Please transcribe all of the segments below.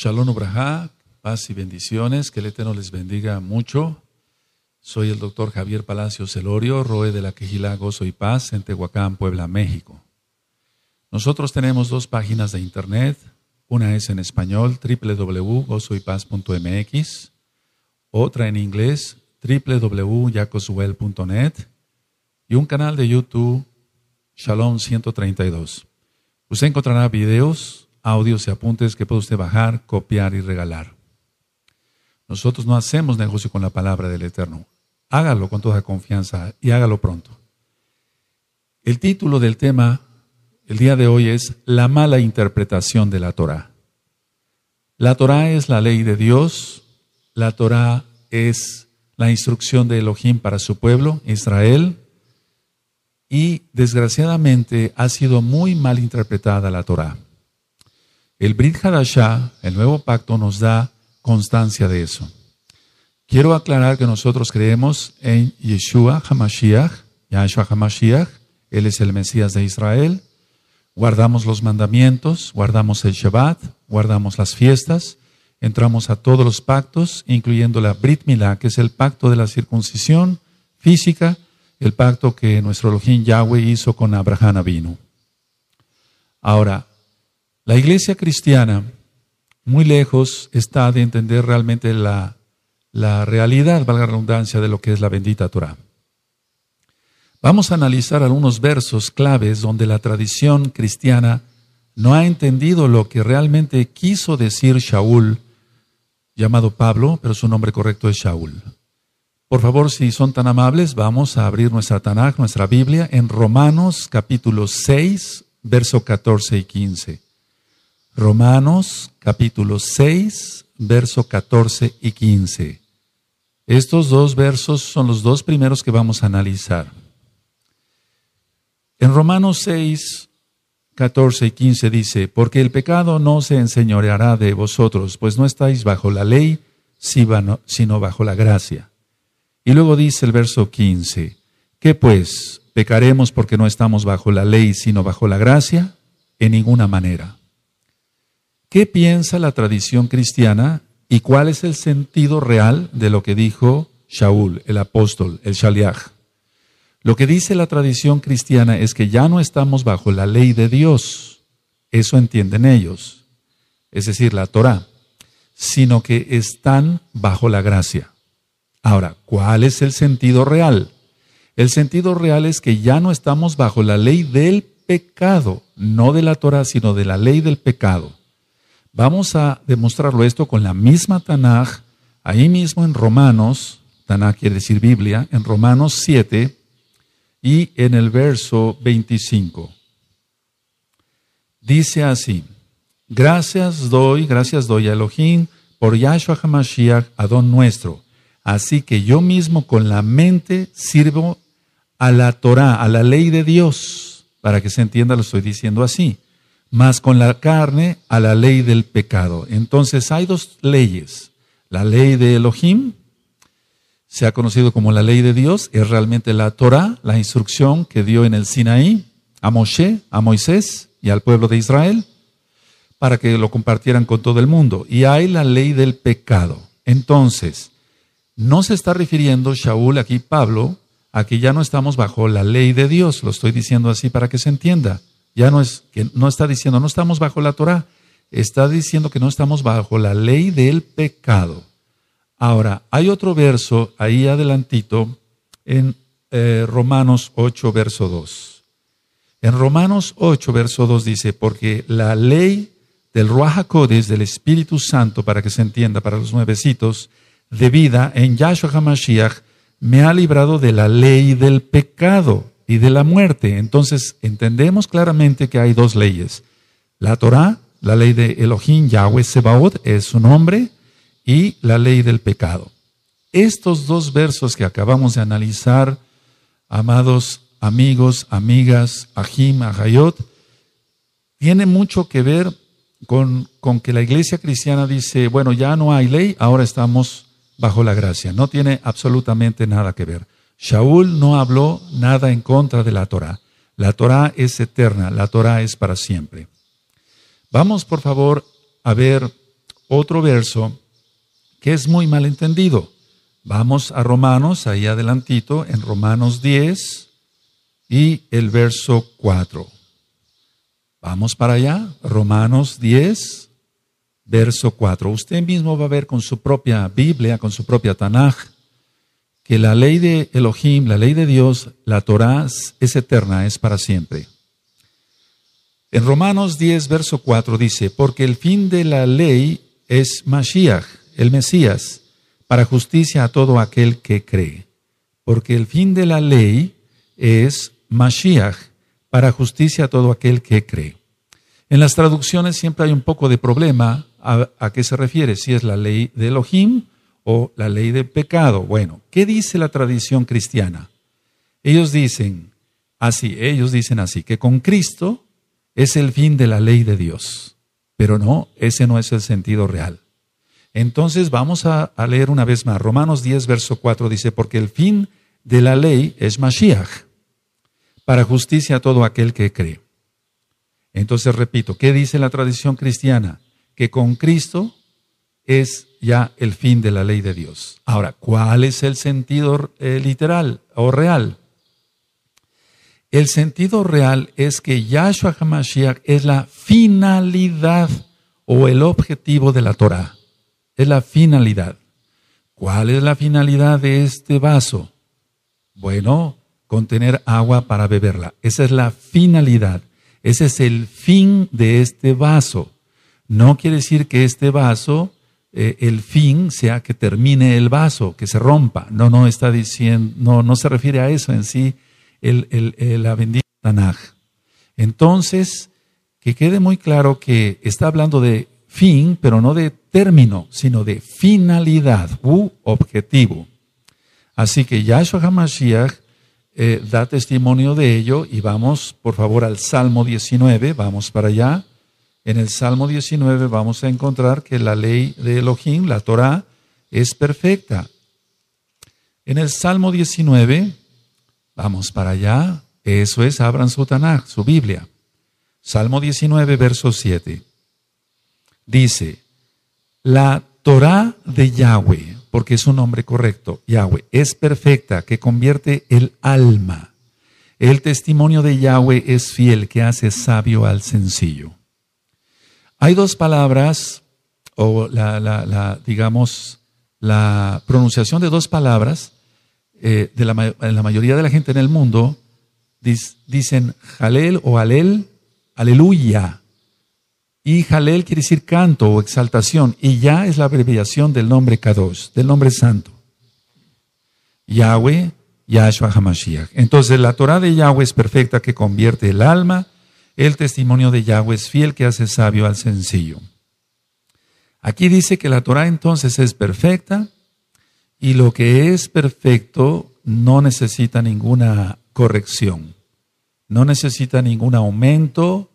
Shalom Obraja, paz y bendiciones, que el Eterno les bendiga mucho. Soy el doctor Javier Palacio Celorio, Roe de la Quejila Gozo y Paz, en Tehuacán, Puebla, México. Nosotros tenemos dos páginas de internet, una es en español, www.gozoypaz.mx, otra en inglés, www.yacosuel.net, y un canal de YouTube, Shalom 132. Usted encontrará videos audios y apuntes que puede usted bajar, copiar y regalar. Nosotros no hacemos negocio con la palabra del Eterno. Hágalo con toda confianza y hágalo pronto. El título del tema el día de hoy es La mala interpretación de la Torá. La Torá es la ley de Dios, la Torá es la instrucción de Elohim para su pueblo, Israel, y desgraciadamente ha sido muy mal interpretada la Torá. El Brit Hadashah, el nuevo pacto, nos da constancia de eso. Quiero aclarar que nosotros creemos en Yeshua Hamashiach, Yahshua Hamashiach, Él es el Mesías de Israel. Guardamos los mandamientos, guardamos el Shabbat, guardamos las fiestas, entramos a todos los pactos, incluyendo la Brit Milah, que es el pacto de la circuncisión física, el pacto que nuestro Elohim Yahweh hizo con Abraham Avinu. Ahora, la iglesia cristiana muy lejos está de entender realmente la, realidad, valga la redundancia, de lo que es la bendita Torah. Vamos a analizar algunos versos claves donde la tradición cristiana no ha entendido lo que realmente quiso decir Shaul, llamado Pablo, pero su nombre correcto es Shaul. Por favor, si son tan amables, vamos a abrir nuestra Tanaj, nuestra Biblia, en Romanos capítulo 6, verso 14 y 15. Romanos capítulo 6, verso 14 y 15. Estos dos versos son los dos primeros que vamos a analizar. En Romanos 6, 14 y 15 dice, porque el pecado no se enseñoreará de vosotros, pues no estáis bajo la ley, sino bajo la gracia. Y luego dice el verso 15, ¿qué pues? ¿Pecaremos porque no estamos bajo la ley, sino bajo la gracia? En ninguna manera. ¿Qué piensa la tradición cristiana y cuál es el sentido real de lo que dijo Shaul, el apóstol, el Shaliach? Lo que dice la tradición cristiana es que ya no estamos bajo la ley de Dios, eso entienden ellos, es decir, la Torah, sino que están bajo la gracia. Ahora, ¿cuál es el sentido real? El sentido real es que ya no estamos bajo la ley del pecado, no de la Torah, sino de la ley del pecado. Vamos a demostrarlo esto con la misma Tanaj, ahí mismo en Romanos, Tanaj quiere decir Biblia, en Romanos 7 y en el verso 25. Dice así, gracias doy, gracias doy a Elohim por Yahshua HaMashiach, Adón nuestro. Así que yo mismo con la mente sirvo a la Torah, a la ley de Dios, para que se entienda lo estoy diciendo así más con la carne a la ley del pecado. Entonces hay dos leyes. La ley de Elohim, se ha conocido como la ley de Dios, es realmente la Torah, la instrucción que dio en el Sinaí a Moshe, a Moisés y al pueblo de Israel, para que lo compartieran con todo el mundo. Y hay la ley del pecado. Entonces, no se está refiriendo Shaul aquí, Pablo, a que ya no estamos bajo la ley de Dios, lo estoy diciendo así para que se entienda. Ya no es que no está diciendo, no estamos bajo la Torah, está diciendo que no estamos bajo la ley del pecado. Ahora, hay otro verso ahí adelantito en eh, Romanos 8, verso 2. En Romanos 8, verso 2 dice, porque la ley del Ruajacodes, del Espíritu Santo, para que se entienda, para los nuevecitos, de vida en Yahshua HaMashiach, me ha librado de la ley del pecado y de la muerte. Entonces entendemos claramente que hay dos leyes. La Torah, la ley de Elohim, Yahweh Sebaot es su nombre, y la ley del pecado. Estos dos versos que acabamos de analizar, amados amigos, amigas, Ajima, Ahayot, tienen mucho que ver con que la iglesia cristiana dice, bueno, ya no hay ley, ahora estamos bajo la gracia. No tiene absolutamente nada que ver. Shaul no habló nada en contra de la Torah. La Torah es eterna, la Torah es para siempre. Vamos, por favor, a ver otro verso que es muy malentendido. Vamos a Romanos, ahí adelantito, en Romanos 10 y el verso 4. Vamos para allá, Romanos 10, verso 4. Usted mismo va a ver con su propia Biblia, con su propia Tanaj, que la ley de Elohim, la ley de Dios, la Torá es eterna, es para siempre. En Romanos 10, verso 4 dice, porque el fin de la ley es Mashiach, el Mesías, para justicia a todo aquel que cree. Porque el fin de la ley es Mashiach, para justicia a todo aquel que cree. En las traducciones siempre hay un poco de problema a qué se refiere, si es la ley de Elohim o la ley del pecado. Bueno, ¿qué dice la tradición cristiana? Ellos dicen así, ellos dicen así, que con Cristo es el fin de la ley de Dios. Pero no, ese no es el sentido real. Entonces vamos a, leer una vez más. Romanos 10, verso 4 dice, porque el fin de la ley es Mashiach, para justicia a todo aquel que cree. Entonces repito, ¿qué dice la tradición cristiana? Que con Cristo es ya el fin de la ley de Dios. Ahora, ¿cuál es el sentido eh, literal o real? El sentido real es que Yahshua HaMashiach es la finalidad o el objetivo de la Torah. Es la finalidad. ¿Cuál es la finalidad de este vaso? Bueno, contener agua para beberla. Esa es la finalidad. Ese es el fin de este vaso. No quiere decir que este vaso eh, el fin sea que termine el vaso, que se rompa. No, no está diciendo, no, no se refiere a eso en sí el, el, eh, la bendita Tanaj. Entonces, que quede muy claro que está hablando de fin, pero no de término, sino de finalidad u objetivo. Así que Yahshua HaMashiach eh, da testimonio de ello y vamos, por favor, al Salmo 19, vamos para allá. En el Salmo 19 vamos a encontrar que la ley de Elohim, la Torah, es perfecta. En el Salmo 19, vamos para allá, eso es, abran su su Biblia. Salmo 19, verso 7. Dice, la Torah de Yahweh, porque es un nombre correcto, Yahweh, es perfecta, que convierte el alma. El testimonio de Yahweh es fiel, que hace sabio al sencillo. Hay dos palabras, o la, digamos, la pronunciación de dos palabras eh, de la, mayoría de la gente en el mundo, dicen Jalel o Alel, Aleluya. Y Jalel quiere decir canto o exaltación, y ya es la abreviación del nombre Kadosh, del nombre santo. Yahweh, Yahshua HaMashiach. Entonces la Torah de Yahweh es perfecta que convierte el alma, el testimonio de Yahweh es fiel que hace sabio al sencillo. Aquí dice que la Torah entonces es perfecta y lo que es perfecto no necesita ninguna corrección, no necesita ningún aumento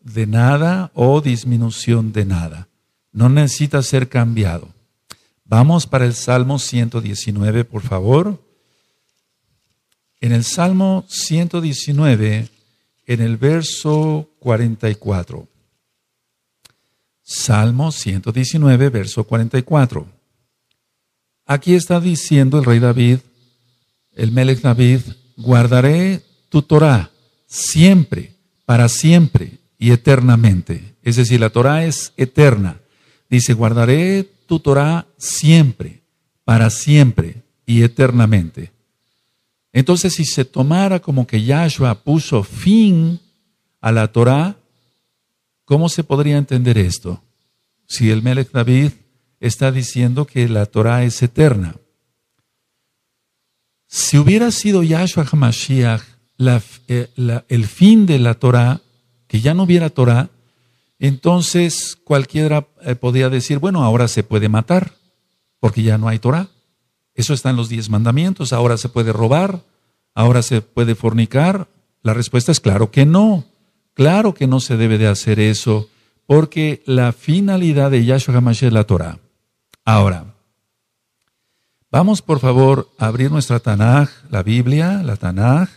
de nada o disminución de nada, no necesita ser cambiado. Vamos para el Salmo 119, por favor. En el Salmo 119 en el verso 44. Salmo 119, verso 44. Aquí está diciendo el rey David, el Melech David, guardaré tu Torah siempre, para siempre y eternamente. Es decir, la Torah es eterna. Dice, guardaré tu Torah siempre, para siempre y eternamente. Entonces, si se tomara como que Yahshua puso fin a la Torá, ¿cómo se podría entender esto? Si el Melech David está diciendo que la Torá es eterna. Si hubiera sido Yahshua HaMashiach eh, el fin de la Torá, que ya no hubiera Torá, entonces cualquiera eh, podría decir, bueno, ahora se puede matar, porque ya no hay Torá. Eso está en los diez mandamientos. Ahora se puede robar, ahora se puede fornicar. La respuesta es claro que no. Claro que no se debe de hacer eso, porque la finalidad de Yahshua HaMashiach es la Torah. Ahora, vamos por favor a abrir nuestra Tanaj, la Biblia, la Tanaj,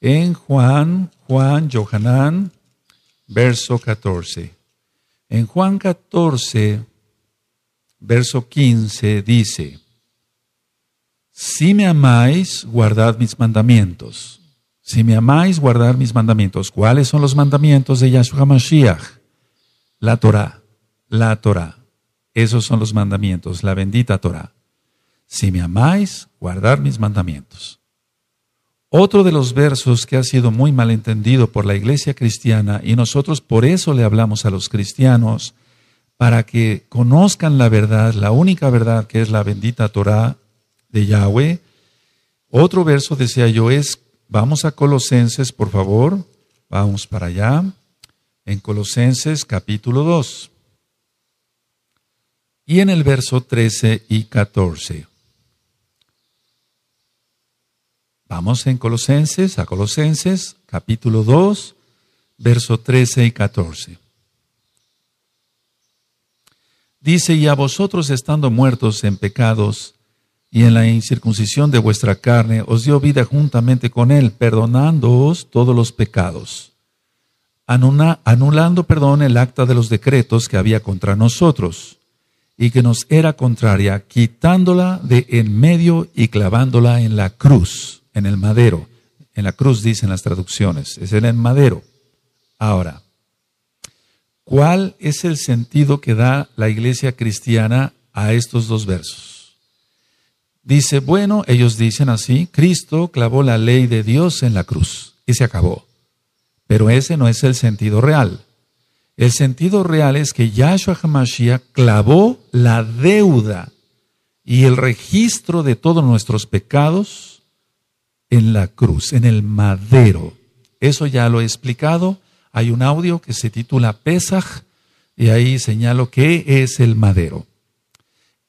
en Juan, Juan, Yohanan, verso 14. En Juan 14, verso 15 dice, si me amáis, guardad mis mandamientos. Si me amáis, guardad mis mandamientos. ¿Cuáles son los mandamientos de Yahshua Mashiach? La Torah, la Torah. Esos son los mandamientos, la bendita Torah. Si me amáis, guardad mis mandamientos. Otro de los versos que ha sido muy malentendido por la iglesia cristiana, y nosotros por eso le hablamos a los cristianos, para que conozcan la verdad, la única verdad que es la bendita Torah, de Yahweh. Otro verso, decía yo, es, vamos a Colosenses, por favor, vamos para allá, en Colosenses capítulo 2. Y en el verso 13 y 14. Vamos en Colosenses, a Colosenses, capítulo 2, verso 13 y 14. Dice, y a vosotros estando muertos en pecados, y en la incircuncisión de vuestra carne os dio vida juntamente con él, perdonándoos todos los pecados, anulando, perdón, el acta de los decretos que había contra nosotros y que nos era contraria, quitándola de en medio y clavándola en la cruz, en el madero. En la cruz dicen las traducciones, es en el madero. Ahora, ¿cuál es el sentido que da la iglesia cristiana a estos dos versos? Dice, bueno, ellos dicen así, Cristo clavó la ley de Dios en la cruz y se acabó. Pero ese no es el sentido real. El sentido real es que Yahshua HaMashiach clavó la deuda y el registro de todos nuestros pecados en la cruz, en el madero. Eso ya lo he explicado. Hay un audio que se titula Pesaj y ahí señalo qué es el madero.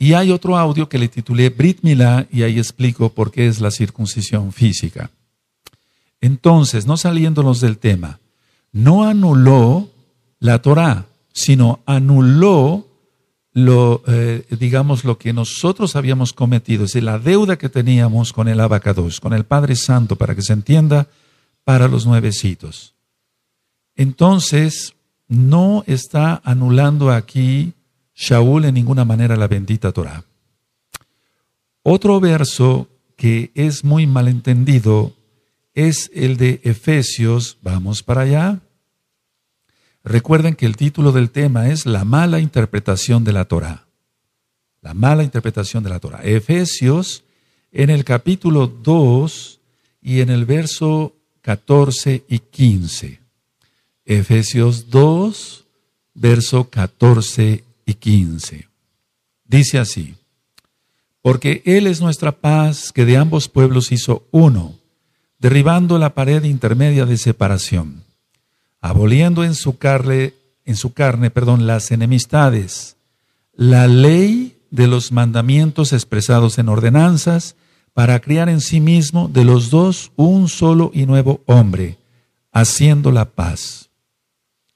Y hay otro audio que le titulé Brit Milá y ahí explico por qué es la circuncisión física. Entonces, no saliéndonos del tema, no anuló la Torá, sino anuló lo, eh, digamos, lo que nosotros habíamos cometido, es decir, la deuda que teníamos con el abacados, con el Padre Santo, para que se entienda, para los nuevecitos. Entonces, no está anulando aquí Shaul en ninguna manera la bendita Torah. Otro verso que es muy malentendido es el de Efesios, vamos para allá. Recuerden que el título del tema es La mala interpretación de la Torah. La mala interpretación de la Torah. Efesios, en el capítulo 2 y en el verso 14 y 15. Efesios 2, verso 14 y 15. Dice así, porque Él es nuestra paz que de ambos pueblos hizo uno, derribando la pared intermedia de separación, aboliendo en su carne, en su carne perdón, las enemistades, la ley de los mandamientos expresados en ordenanzas, para criar en sí mismo de los dos un solo y nuevo hombre, haciendo la paz.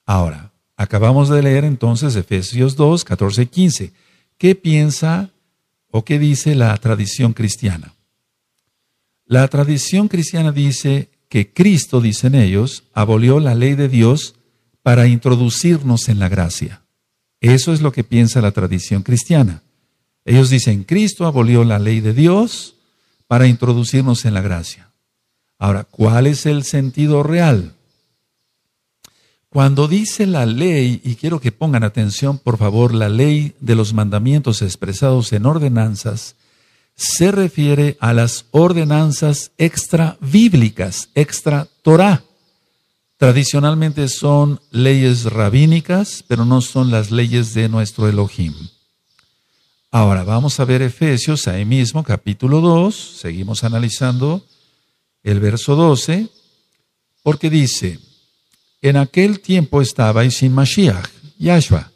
Ahora, Acabamos de leer entonces Efesios 2, 14 y 15. ¿Qué piensa o qué dice la tradición cristiana? La tradición cristiana dice que Cristo, dicen ellos, abolió la ley de Dios para introducirnos en la gracia. Eso es lo que piensa la tradición cristiana. Ellos dicen, Cristo abolió la ley de Dios para introducirnos en la gracia. Ahora, ¿cuál es el sentido real? Cuando dice la ley, y quiero que pongan atención por favor, la ley de los mandamientos expresados en ordenanzas, se refiere a las ordenanzas extra bíblicas, extra Torah. Tradicionalmente son leyes rabínicas, pero no son las leyes de nuestro Elohim. Ahora vamos a ver Efesios ahí mismo, capítulo 2, seguimos analizando el verso 12, porque dice, en aquel tiempo estaba sin Mashiach, Yahshua,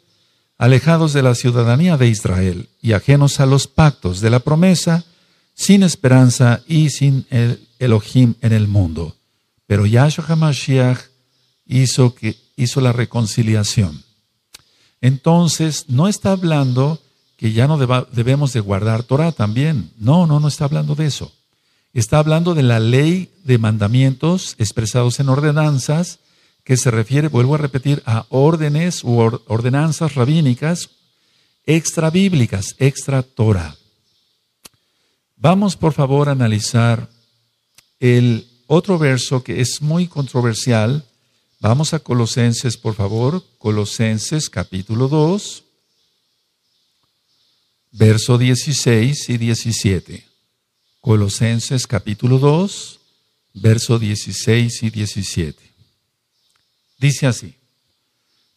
alejados de la ciudadanía de Israel y ajenos a los pactos de la promesa, sin esperanza y sin el Elohim en el mundo. Pero Yahshua HaMashiach hizo, que, hizo la reconciliación. Entonces, no está hablando que ya no debemos de guardar Torah también. No, no, no está hablando de eso. Está hablando de la ley de mandamientos expresados en ordenanzas que se refiere, vuelvo a repetir, a órdenes u ordenanzas rabínicas extra bíblicas, extra Torah. Vamos por favor a analizar el otro verso que es muy controversial. Vamos a Colosenses, por favor. Colosenses capítulo 2, verso 16 y 17. Colosenses capítulo 2, verso 16 y 17. Dice así,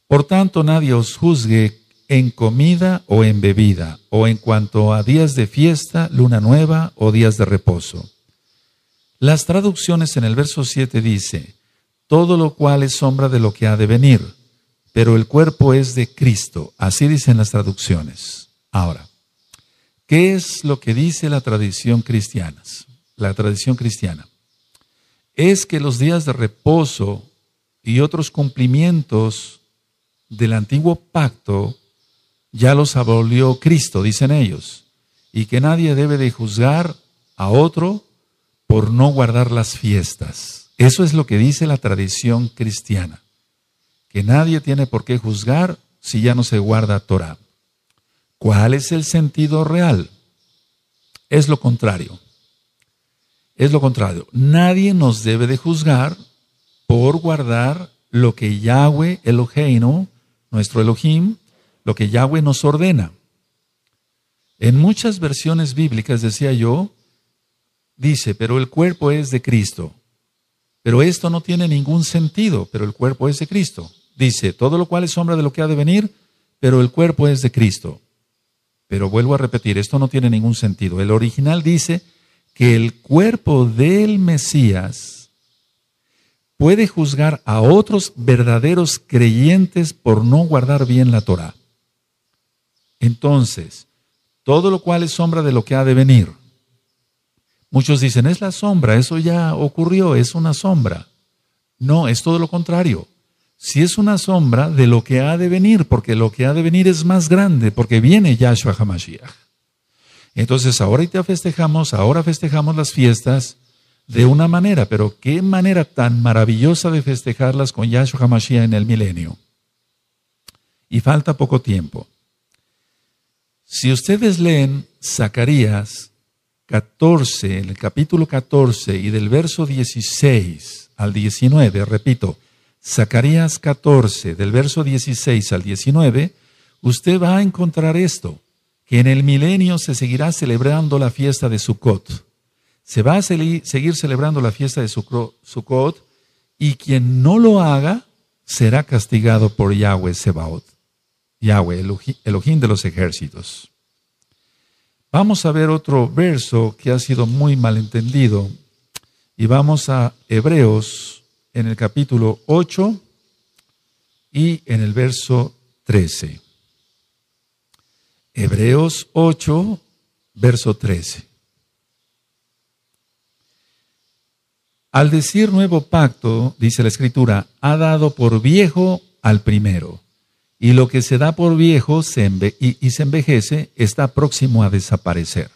por tanto nadie os juzgue en comida o en bebida, o en cuanto a días de fiesta, luna nueva o días de reposo. Las traducciones en el verso 7 dice, todo lo cual es sombra de lo que ha de venir, pero el cuerpo es de Cristo, así dicen las traducciones. Ahora, ¿qué es lo que dice la tradición cristiana? La tradición cristiana es que los días de reposo y otros cumplimientos del antiguo pacto ya los abolió Cristo, dicen ellos, y que nadie debe de juzgar a otro por no guardar las fiestas. Eso es lo que dice la tradición cristiana, que nadie tiene por qué juzgar si ya no se guarda Torah. ¿Cuál es el sentido real? Es lo contrario. Es lo contrario. Nadie nos debe de juzgar por guardar lo que Yahweh Eloheino, nuestro Elohim, lo que Yahweh nos ordena. En muchas versiones bíblicas, decía yo, dice, pero el cuerpo es de Cristo. Pero esto no tiene ningún sentido, pero el cuerpo es de Cristo. Dice, todo lo cual es sombra de lo que ha de venir, pero el cuerpo es de Cristo. Pero vuelvo a repetir, esto no tiene ningún sentido. El original dice que el cuerpo del Mesías puede juzgar a otros verdaderos creyentes por no guardar bien la Torá. Entonces, todo lo cual es sombra de lo que ha de venir. Muchos dicen, es la sombra, eso ya ocurrió, es una sombra. No, es todo lo contrario. Si es una sombra de lo que ha de venir, porque lo que ha de venir es más grande, porque viene Yahshua HaMashiach. Entonces ahora te festejamos, ahora festejamos las fiestas, de una manera, pero qué manera tan maravillosa de festejarlas con Yahshua HaMashiach en el milenio. Y falta poco tiempo. Si ustedes leen Zacarías 14, el capítulo 14 y del verso 16 al 19, repito, Zacarías 14, del verso 16 al 19, usted va a encontrar esto, que en el milenio se seguirá celebrando la fiesta de Sukkot. Se va a seguir celebrando la fiesta de Sukkot y quien no lo haga será castigado por Yahweh Sebaot, Yahweh, Elohim de los ejércitos. Vamos a ver otro verso que ha sido muy malentendido y vamos a Hebreos en el capítulo 8 y en el verso 13. Hebreos 8, verso 13. Al decir nuevo pacto, dice la escritura, ha dado por viejo al primero. Y lo que se da por viejo y, se envejece está próximo a desaparecer.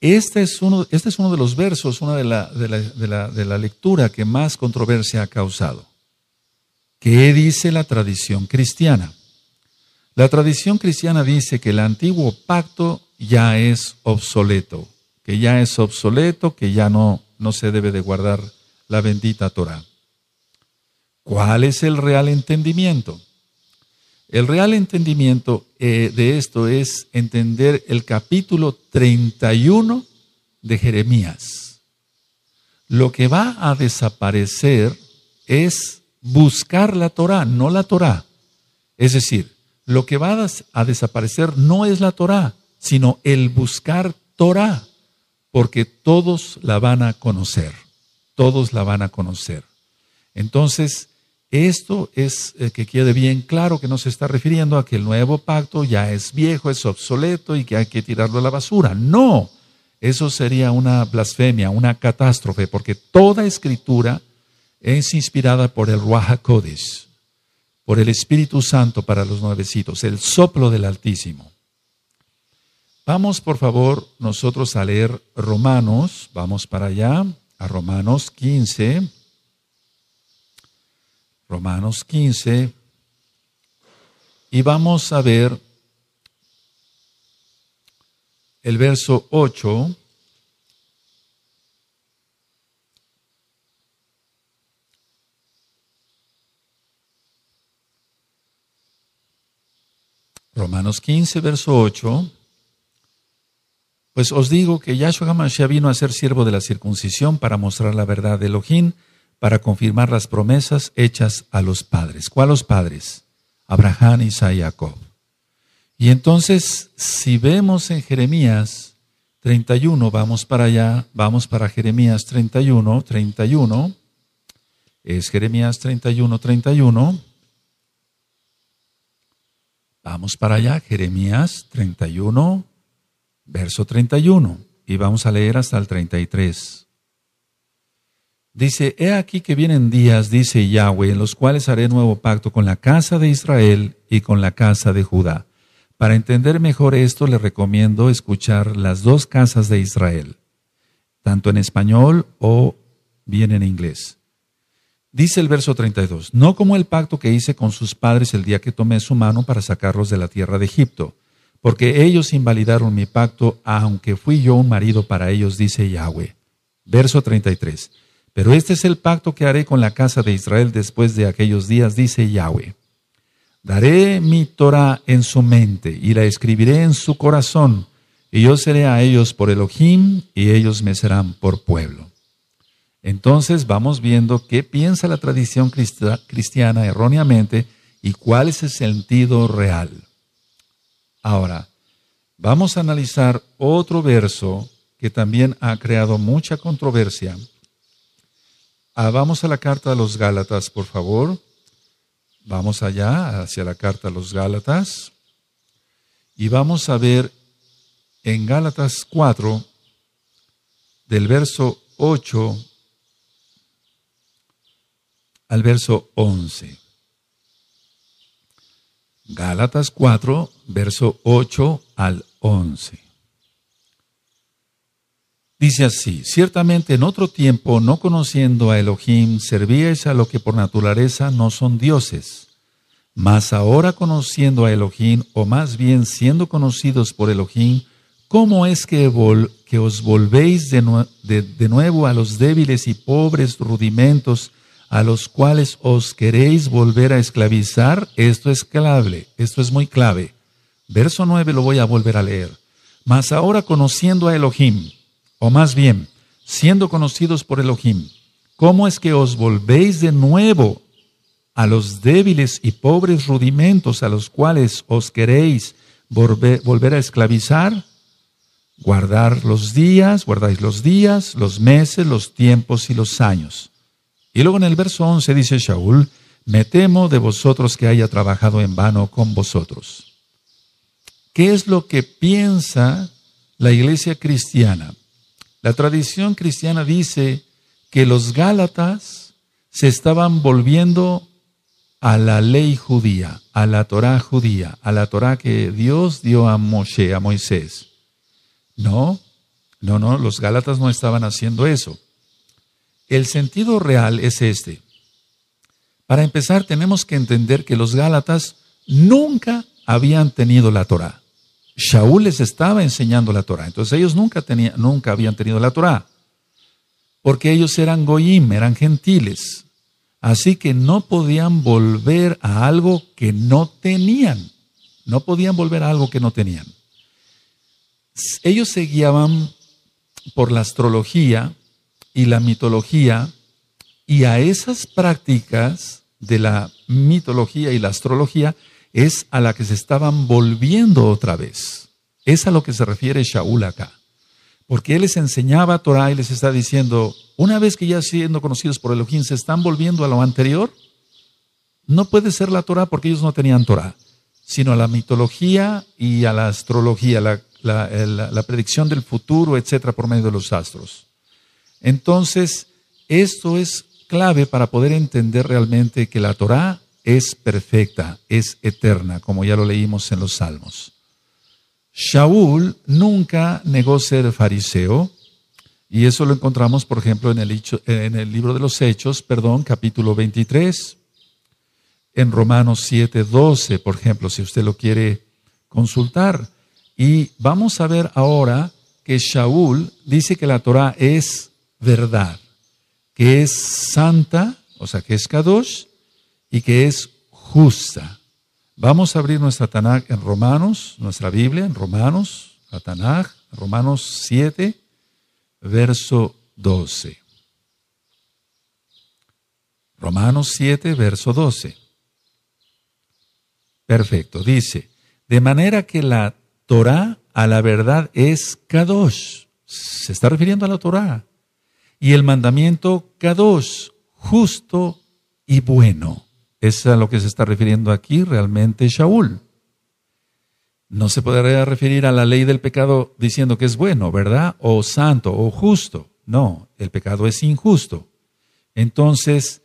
Este es uno, este es uno de los versos, una de de, la, de, la, de la, lectura que más controversia ha causado. ¿Qué dice la tradición cristiana? La tradición cristiana dice que el antiguo pacto ya es obsoleto, que ya es obsoleto, que ya no, no se debe de guardar la bendita Torah. ¿Cuál es el real entendimiento? El real entendimiento eh, de esto es entender el capítulo 31 de Jeremías. Lo que va a desaparecer es buscar la Torah, no la Torah. Es decir, lo que va a desaparecer no es la Torah, sino el buscar Torah porque todos la van a conocer, todos la van a conocer. Entonces, esto es eh, que quede bien claro que no se está refiriendo a que el nuevo pacto ya es viejo, es obsoleto y que hay que tirarlo a la basura. No, eso sería una blasfemia, una catástrofe, porque toda escritura es inspirada por el Ruach por el Espíritu Santo para los nuevecitos, el soplo del Altísimo. Vamos, por favor, nosotros a leer Romanos, vamos para allá, a Romanos 15. Romanos 15. Y vamos a ver el verso 8. Romanos 15, verso 8. Pues os digo que Yahshua Hamashiach vino a ser siervo de la circuncisión para mostrar la verdad de Elohim, para confirmar las promesas hechas a los padres. ¿Cuáles padres? Abraham, Isaac y Jacob. Y entonces, si vemos en Jeremías 31, vamos para allá, vamos para Jeremías 31, 31, es Jeremías 31, 31. Vamos para allá, Jeremías 31, 31 verso 31, y vamos a leer hasta el 33. Dice, he aquí que vienen días, dice Yahweh, en los cuales haré nuevo pacto con la casa de Israel y con la casa de Judá. Para entender mejor esto, le recomiendo escuchar las dos casas de Israel, tanto en español o bien en inglés. Dice el verso 32, no como el pacto que hice con sus padres el día que tomé su mano para sacarlos de la tierra de Egipto porque ellos invalidaron mi pacto, aunque fui yo un marido para ellos, dice Yahweh. Verso 33. Pero este es el pacto que haré con la casa de Israel después de aquellos días, dice Yahweh. Daré mi Torah en su mente y la escribiré en su corazón, y yo seré a ellos por Elohim y ellos me serán por pueblo. Entonces vamos viendo qué piensa la tradición cristiana erróneamente y cuál es el sentido real. Ahora, vamos a analizar otro verso que también ha creado mucha controversia. Ah, vamos a la carta de los Gálatas, por favor. Vamos allá, hacia la carta a los Gálatas. Y vamos a ver en Gálatas 4, del verso 8 al verso 11. Gálatas 4, verso 8 al 11. Dice así, ciertamente en otro tiempo, no conociendo a Elohim, servíais a lo que por naturaleza no son dioses. Mas ahora conociendo a Elohim, o más bien siendo conocidos por Elohim, ¿cómo es que, os volvéis de, de nuevo a los débiles y pobres rudimentos a los cuales os queréis volver a esclavizar, esto es clave, esto es muy clave. Verso 9 lo voy a volver a leer. Mas ahora conociendo a Elohim, o más bien, siendo conocidos por Elohim, ¿cómo es que os volvéis de nuevo a los débiles y pobres rudimentos a los cuales os queréis volver, a esclavizar? Guardar los días, guardáis los días, los meses, los tiempos y los años. Y luego en el verso 11 dice Shaul, me temo de vosotros que haya trabajado en vano con vosotros. ¿Qué es lo que piensa la iglesia cristiana? La tradición cristiana dice que los Gálatas se estaban volviendo a la ley judía, a la Torah judía, a la Torah que Dios dio a Moshe, a Moisés. No, no, no, los Gálatas no estaban haciendo eso. El sentido real es este. Para empezar, tenemos que entender que los Gálatas nunca habían tenido la Torá. Shaul les estaba enseñando la Torá, entonces ellos nunca, nunca habían tenido la Torá, porque ellos eran goyim, eran gentiles, así que no podían volver a algo que no tenían, no podían volver a algo que no tenían. Ellos se guiaban por la astrología, y la mitología, y a esas prácticas de la mitología y la astrología es a la que se estaban volviendo otra vez. Es a lo que se refiere Shaul acá. Porque él les enseñaba Torah y les está diciendo, una vez que ya siendo conocidos por Elohim, se están volviendo a lo anterior, no puede ser la Torah porque ellos no tenían Torah, sino a la mitología y a la astrología, la, la predicción del futuro, etcétera, por medio de los astros. Entonces, esto es clave para poder entender realmente que la Torah es perfecta, es eterna, como ya lo leímos en los Salmos. Shaul nunca negó ser fariseo, y eso lo encontramos, por ejemplo, en el, libro de los Hechos, perdón, capítulo 23, en Romanos 7, 12, por ejemplo, si usted lo quiere consultar. Y vamos a ver ahora que Shaul dice que la Torah es verdad, que es santa, o sea, que es Kadosh, y que es justa. Vamos a abrir nuestra Tanakh en Romanos, nuestra Biblia en Romanos, la Romanos 7, verso 12. Romanos 7, verso 12. Perfecto, dice, de manera que la Torah a la verdad es Kadosh. Se está refiriendo a la Torah. Y el mandamiento Kadosh, justo y bueno. Es a lo que se está refiriendo aquí realmente Shaul. No se podría referir a la ley del pecado diciendo que es bueno, ¿verdad? O santo, o justo. No, el pecado es injusto. Entonces,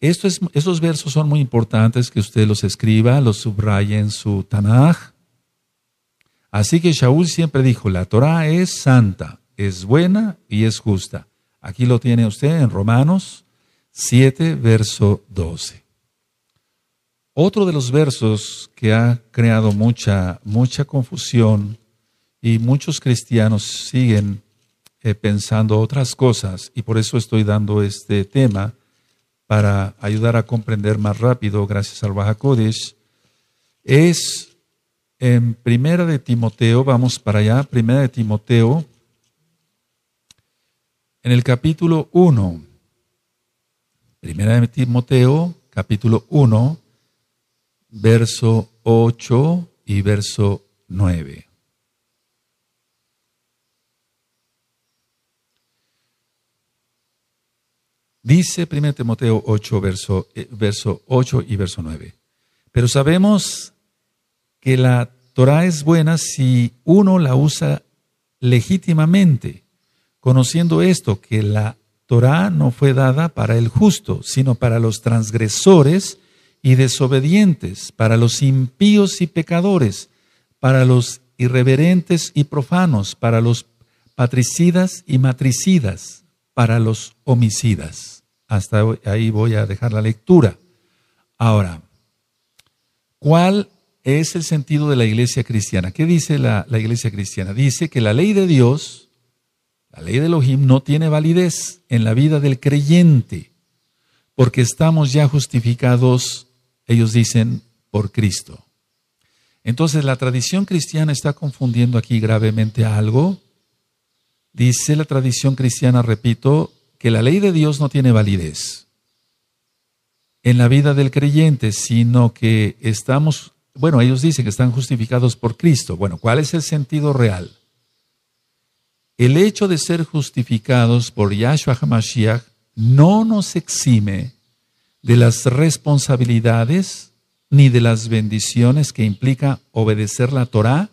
esto estos versos son muy importantes que usted los escriba, los subraye en su Tanaj. Así que Shaul siempre dijo, la Torah es santa, es buena y es justa. Aquí lo tiene usted en Romanos 7, verso 12. Otro de los versos que ha creado mucha, mucha confusión y muchos cristianos siguen eh, pensando otras cosas y por eso estoy dando este tema para ayudar a comprender más rápido gracias al Baja es en Primera de Timoteo, vamos para allá, Primera de Timoteo, en el capítulo 1, primera de Timoteo, capítulo 1, verso 8 y verso 9. Dice 1 Timoteo 8, verso, eh, verso 8 y verso 9. Pero sabemos que la Torah es buena si uno la usa legítimamente conociendo esto, que la Torá no fue dada para el justo, sino para los transgresores y desobedientes, para los impíos y pecadores, para los irreverentes y profanos, para los patricidas y matricidas, para los homicidas. Hasta ahí voy a dejar la lectura. Ahora, ¿cuál es el sentido de la iglesia cristiana? ¿Qué dice la, la iglesia cristiana? Dice que la ley de Dios la ley de Elohim no tiene validez en la vida del creyente, porque estamos ya justificados, ellos dicen, por Cristo. Entonces la tradición cristiana está confundiendo aquí gravemente algo. Dice la tradición cristiana, repito, que la ley de Dios no tiene validez en la vida del creyente, sino que estamos, bueno, ellos dicen que están justificados por Cristo. Bueno, ¿cuál es el sentido real? El hecho de ser justificados por Yahshua HaMashiach no nos exime de las responsabilidades ni de las bendiciones que implica obedecer la Torá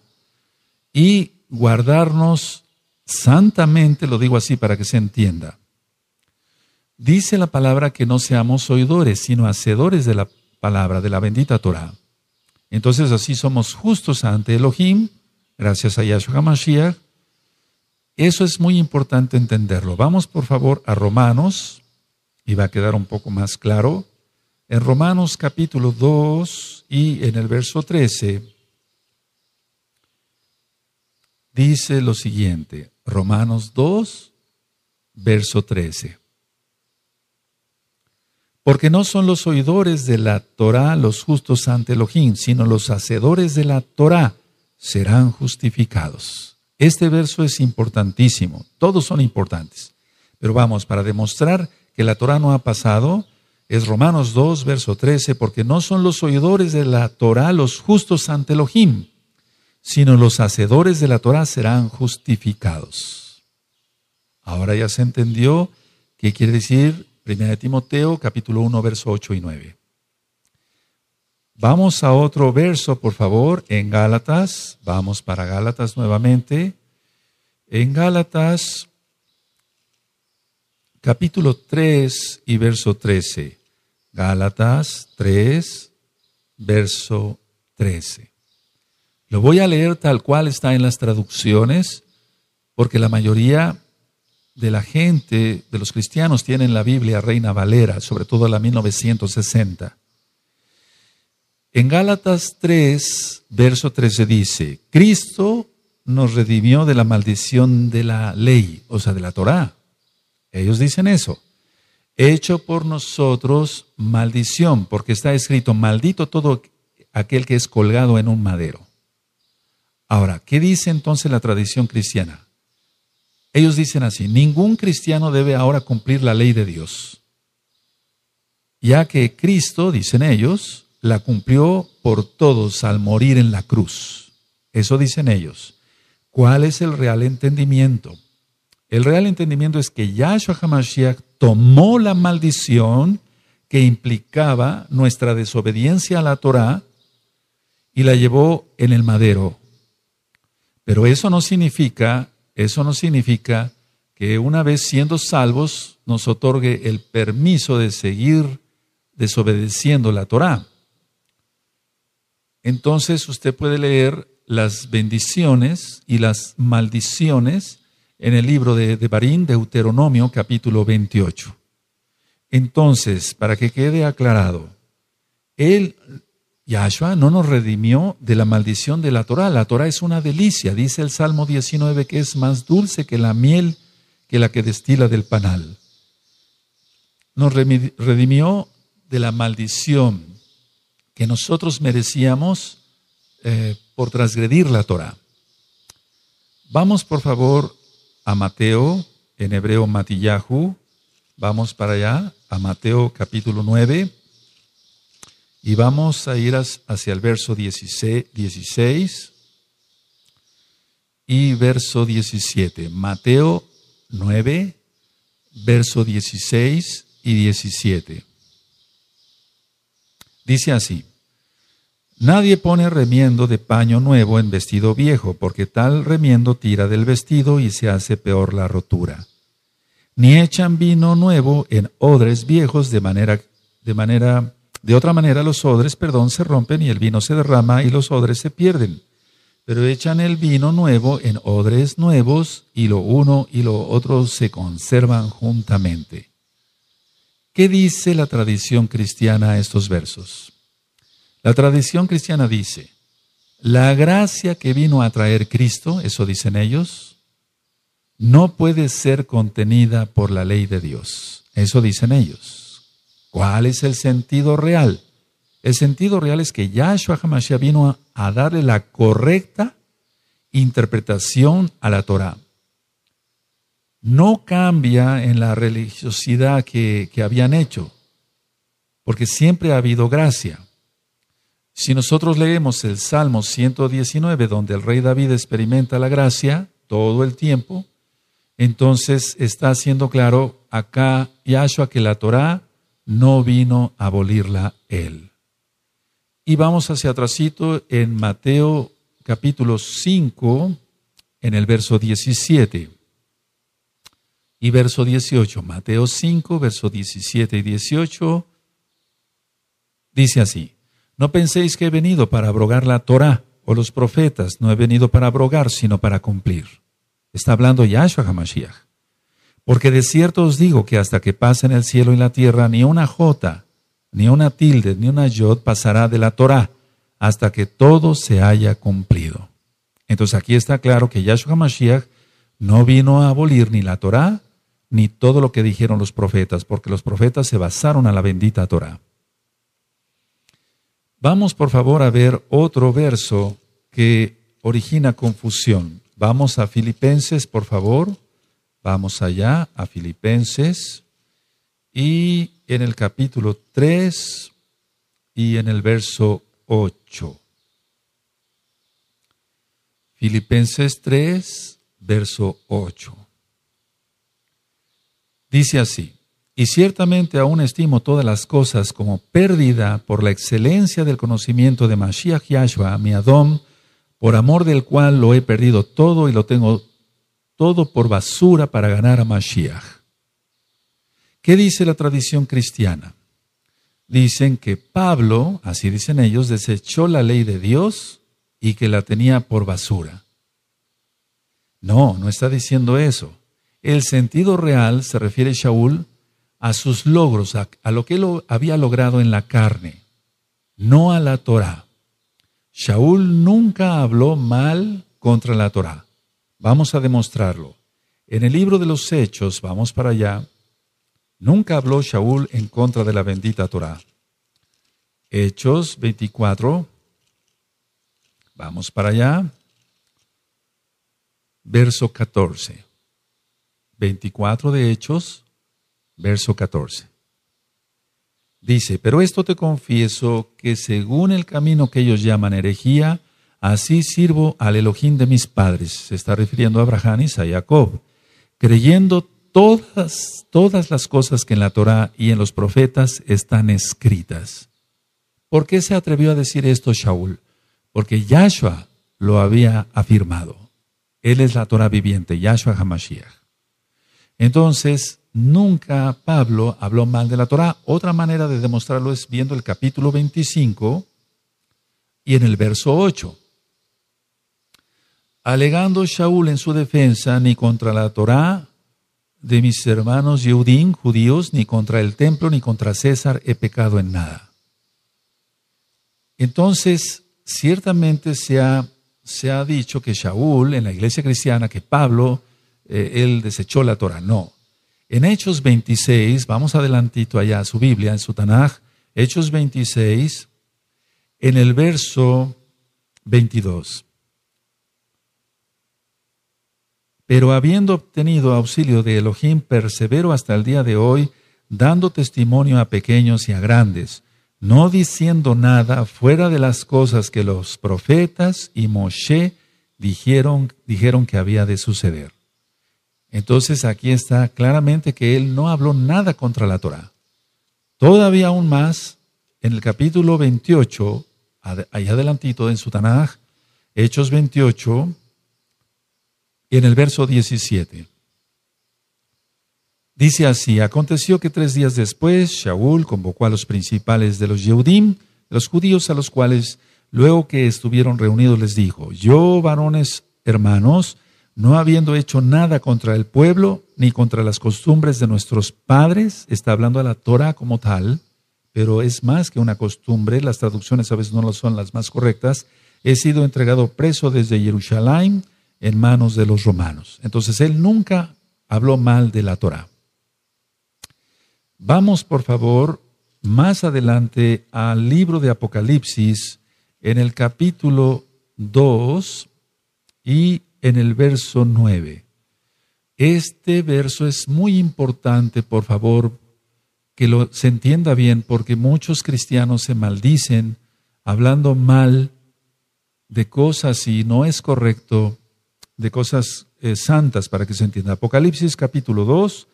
y guardarnos santamente, lo digo así para que se entienda. Dice la palabra que no seamos oidores, sino hacedores de la palabra, de la bendita Torá. Entonces así somos justos ante Elohim, gracias a Yahshua HaMashiach, eso es muy importante entenderlo. Vamos por favor a Romanos y va a quedar un poco más claro. En Romanos capítulo 2 y en el verso 13 dice lo siguiente. Romanos 2, verso 13. Porque no son los oidores de la Torah los justos ante Elohim, sino los hacedores de la Torah serán justificados. Este verso es importantísimo, todos son importantes. Pero vamos, para demostrar que la Torah no ha pasado, es Romanos 2, verso 13, porque no son los oidores de la Torah los justos ante Elohim, sino los hacedores de la Torah serán justificados. Ahora ya se entendió qué quiere decir 1 de Timoteo capítulo 1, verso 8 y 9. Vamos a otro verso, por favor, en Gálatas. Vamos para Gálatas nuevamente. En Gálatas capítulo 3 y verso 13. Gálatas 3, verso 13. Lo voy a leer tal cual está en las traducciones, porque la mayoría de la gente, de los cristianos, tienen la Biblia Reina Valera, sobre todo la 1960. En Gálatas 3, verso 13 dice, Cristo nos redimió de la maldición de la ley, o sea, de la Torá. Ellos dicen eso. Hecho por nosotros maldición, porque está escrito, maldito todo aquel que es colgado en un madero. Ahora, ¿qué dice entonces la tradición cristiana? Ellos dicen así, ningún cristiano debe ahora cumplir la ley de Dios, ya que Cristo, dicen ellos, la cumplió por todos al morir en la cruz. Eso dicen ellos. ¿Cuál es el real entendimiento? El real entendimiento es que Yahshua HaMashiach tomó la maldición que implicaba nuestra desobediencia a la Torá y la llevó en el madero. Pero eso no significa, eso no significa que una vez siendo salvos nos otorgue el permiso de seguir desobedeciendo la Torá entonces usted puede leer las bendiciones y las maldiciones en el libro de, de Barín, Deuteronomio, capítulo 28. Entonces, para que quede aclarado, él, Yahshua, no nos redimió de la maldición de la Torah. La Torah es una delicia, dice el Salmo 19, que es más dulce que la miel que la que destila del panal. Nos redimió de la maldición que nosotros merecíamos eh, por transgredir la Torah. Vamos por favor a Mateo, en hebreo Matillahu, vamos para allá, a Mateo capítulo 9, y vamos a ir hacia el verso 16, 16 y verso 17. Mateo 9, verso 16 y 17. Dice así, Nadie pone remiendo de paño nuevo en vestido viejo, porque tal remiendo tira del vestido y se hace peor la rotura. Ni echan vino nuevo en odres viejos de manera de manera de otra manera los odres, perdón, se rompen y el vino se derrama y los odres se pierden. Pero echan el vino nuevo en odres nuevos y lo uno y lo otro se conservan juntamente. ¿Qué dice la tradición cristiana a estos versos? La tradición cristiana dice, la gracia que vino a traer Cristo, eso dicen ellos, no puede ser contenida por la ley de Dios. Eso dicen ellos. ¿Cuál es el sentido real? El sentido real es que Yahshua Hamashiach vino a, darle la correcta interpretación a la Torah. No cambia en la religiosidad que habían hecho, porque siempre ha habido gracia. Si nosotros leemos el Salmo 119, donde el rey David experimenta la gracia todo el tiempo, entonces está haciendo claro acá Yahshua que la Torah no vino a abolirla él. Y vamos hacia atrásito en Mateo capítulo 5, en el verso 17 y verso 18. Mateo 5, verso 17 y 18, dice así. No penséis que he venido para abrogar la Torá o los profetas, no he venido para abrogar, sino para cumplir. Está hablando Yahshua HaMashiach. Porque de cierto os digo que hasta que pasen el cielo y la tierra, ni una jota, ni una tilde, ni una yod pasará de la Torá, hasta que todo se haya cumplido. Entonces aquí está claro que Yahshua HaMashiach no vino a abolir ni la Torá, ni todo lo que dijeron los profetas, porque los profetas se basaron a la bendita Torá. Vamos por favor a ver otro verso que origina confusión. Vamos a Filipenses, por favor. Vamos allá a Filipenses. Y en el capítulo 3 y en el verso 8. Filipenses 3, verso 8. Dice así. Y ciertamente aún estimo todas las cosas como pérdida por la excelencia del conocimiento de Mashiach Yahshua, mi Adom, por amor del cual lo he perdido todo y lo tengo todo por basura para ganar a Mashiach. ¿Qué dice la tradición cristiana? Dicen que Pablo, así dicen ellos, desechó la ley de Dios y que la tenía por basura. No, no está diciendo eso. El sentido real, se refiere Shaul, a sus logros, a, lo que él había logrado en la carne, no a la Torá. Shaul nunca habló mal contra la Torá. Vamos a demostrarlo. En el libro de los Hechos, vamos para allá, nunca habló Shaul en contra de la bendita Torá. Hechos 24, vamos para allá, verso 14. 24 de Hechos, verso 14. Dice, pero esto te confieso que según el camino que ellos llaman herejía, así sirvo al Elohim de mis padres, se está refiriendo a Abraham y a Jacob, creyendo todas, todas las cosas que en la Torah y en los profetas están escritas. ¿Por qué se atrevió a decir esto Shaul? Porque Yahshua lo había afirmado. Él es la Torah viviente, Yahshua Hamashiach. Entonces, Nunca Pablo habló mal de la Torá. Otra manera de demostrarlo es viendo el capítulo 25 y en el verso 8. Alegando Shaul en su defensa ni contra la Torá de mis hermanos judíos, ni contra el templo, ni contra César he pecado en nada. Entonces, ciertamente se ha, se ha dicho que Shaul en la iglesia cristiana, que Pablo, eh, él desechó la Torah. No, en Hechos 26, vamos adelantito allá a su Biblia, en su Tanaj, Hechos 26, en el verso 22. Pero habiendo obtenido auxilio de Elohim, persevero hasta el día de hoy, dando testimonio a pequeños y a grandes, no diciendo nada fuera de las cosas que los profetas y Moshe dijeron, dijeron que había de suceder. Entonces aquí está claramente que él no habló nada contra la Torah. Todavía aún más, en el capítulo 28, ahí adelantito en su Hechos 28, y en el verso 17. Dice así, aconteció que tres días después Shaul convocó a los principales de los Yehudim, los judíos a los cuales luego que estuvieron reunidos les dijo, yo varones hermanos, no habiendo hecho nada contra el pueblo ni contra las costumbres de nuestros padres, está hablando a la Torah como tal, pero es más que una costumbre, las traducciones a veces no son las más correctas, he sido entregado preso desde Jerusalén en manos de los romanos. Entonces él nunca habló mal de la Torah. Vamos, por favor, más adelante al libro de Apocalipsis, en el capítulo 2 y en el verso 9. Este verso es muy importante, por favor, que lo, se entienda bien, porque muchos cristianos se maldicen hablando mal de cosas y no es correcto, de cosas eh, santas, para que se entienda. Apocalipsis capítulo 2,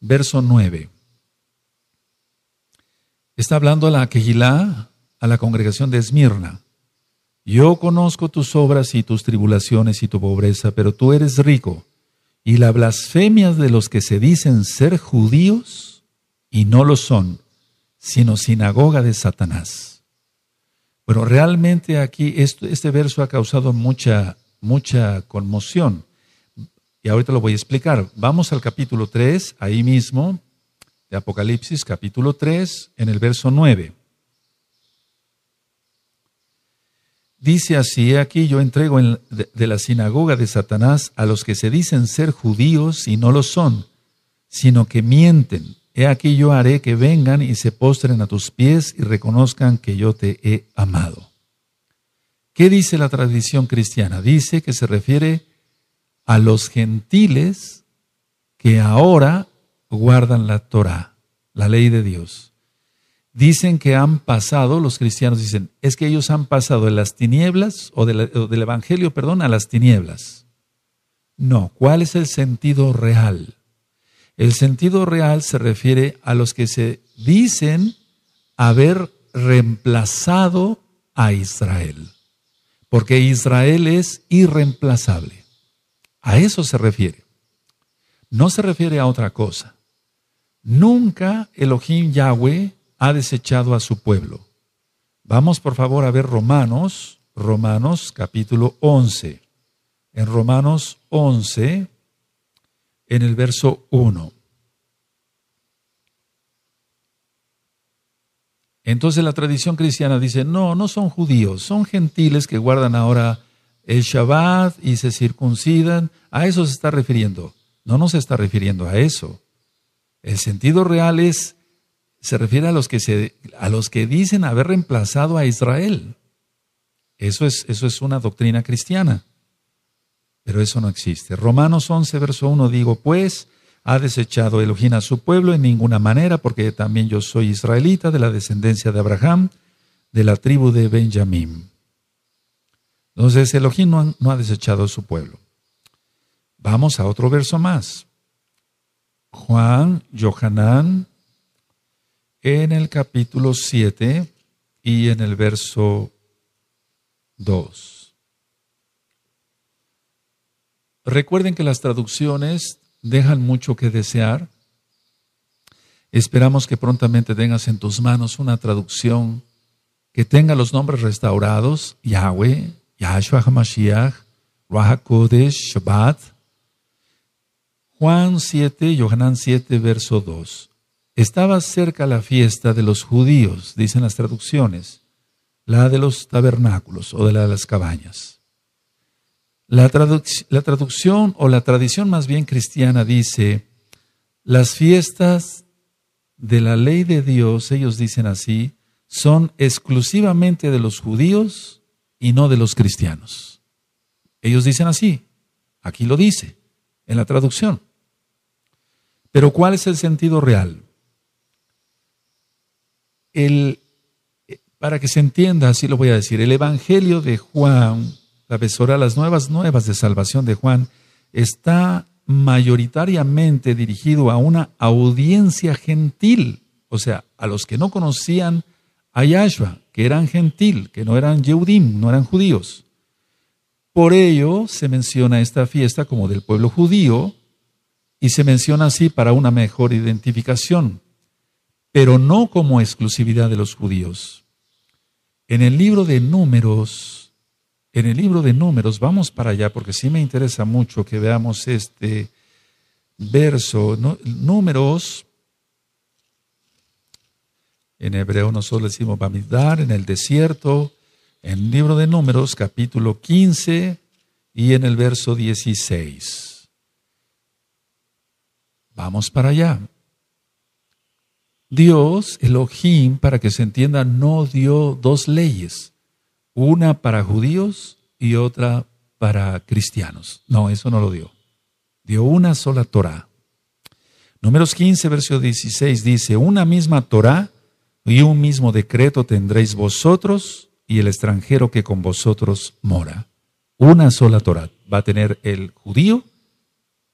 verso 9. Está hablando a la Kehilá, a la congregación de Esmirna. Yo conozco tus obras y tus tribulaciones y tu pobreza, pero tú eres rico. Y la blasfemia de los que se dicen ser judíos y no lo son, sino sinagoga de Satanás. Bueno, realmente aquí este, verso ha causado mucha, mucha conmoción. Y ahorita lo voy a explicar. Vamos al capítulo 3, ahí mismo, de Apocalipsis, capítulo 3, en el verso 9. Dice así, he aquí yo entrego de, la sinagoga de Satanás a los que se dicen ser judíos y no lo son, sino que mienten. He aquí yo haré que vengan y se postren a tus pies y reconozcan que yo te he amado. ¿Qué dice la tradición cristiana? Dice que se refiere a los gentiles que ahora guardan la Torah, la ley de Dios dicen que han pasado, los cristianos dicen, es que ellos han pasado de las tinieblas o, del Evangelio, perdón, a las tinieblas. No, ¿cuál es el sentido real? El sentido real se refiere a los que se dicen haber reemplazado a Israel, porque Israel es irreemplazable. A eso se refiere. No se refiere a otra cosa. Nunca Elohim Yahweh ha desechado a su pueblo. Vamos por favor a ver Romanos, Romanos capítulo 11. En Romanos 11, en el verso 1. Entonces la tradición cristiana dice, no, no son judíos, son gentiles que guardan ahora el Shabbat y se circuncidan. A eso se está refiriendo. No nos está refiriendo a eso. El sentido real es se refiere a los que, se, a los que dicen haber reemplazado a Israel. Eso es, eso es una doctrina cristiana. Pero eso no existe. Romanos 11, verso 1, digo, pues, ha desechado Elohim a su pueblo en ninguna manera, porque también yo soy israelita de la descendencia de Abraham, de la tribu de Benjamín. Entonces Elohim no, no ha desechado a su pueblo. Vamos a otro verso más. Juan, Johanán, en el capítulo 7 y en el verso 2. Recuerden que las traducciones dejan mucho que desear. Esperamos que prontamente tengas en tus manos una traducción que tenga los nombres restaurados, Yahweh, Yahshua HaMashiach, Rahakodesh, Shabbat, Juan 7, Yohanan 7, verso 2. Estaba cerca la fiesta de los judíos, dicen las traducciones, la de los tabernáculos o de la de las cabañas. la traducción o la tradición más bien cristiana dice, las fiestas de la ley de Dios, ellos dicen así, son exclusivamente de los judíos y no de los cristianos. Ellos dicen así, aquí lo dice, en la traducción. Pero ¿cuál es el sentido real? el, eh, para que se entienda, así lo voy a decir, el Evangelio de Juan, la besora, las nuevas nuevas de salvación de Juan, está mayoritariamente dirigido a una audiencia gentil, o sea, a los que no conocían a Yahshua, que eran gentil, que no eran Yehudim, no eran judíos. Por ello se menciona esta fiesta como del pueblo judío y se menciona así para una mejor identificación, pero no como exclusividad de los judíos. En el libro de números, en el libro de números, vamos para allá porque sí me interesa mucho que veamos este verso. números, en hebreo nosotros decimos Bamidar, en el desierto, en el libro de números, capítulo 15 y en el verso 16. Vamos para allá. Dios, Elohim, para que se entienda, no dio dos leyes, una para judíos y otra para cristianos. No, eso no lo dio. Dio una sola Torá. Números 15, verso 16 dice, una misma Torá y un mismo decreto tendréis vosotros y el extranjero que con vosotros mora. Una sola Torá va a tener el judío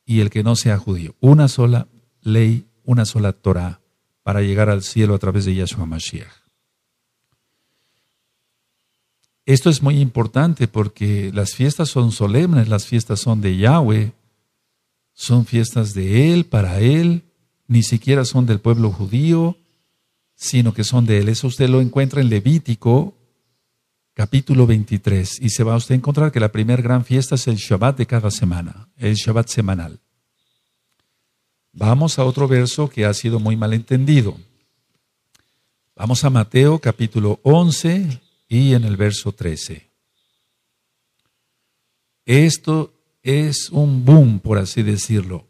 y el que no sea judío. Una sola ley, una sola Torá para llegar al cielo a través de Yahshua Mashiach. Esto es muy importante porque las fiestas son solemnes, las fiestas son de Yahweh, son fiestas de Él, para Él, ni siquiera son del pueblo judío, sino que son de Él. Eso usted lo encuentra en Levítico capítulo 23 y se va a usted encontrar que la primera gran fiesta es el Shabbat de cada semana, el Shabbat semanal. Vamos a otro verso que ha sido muy mal entendido. Vamos a Mateo capítulo 11 y en el verso 13. Esto es un boom, por así decirlo.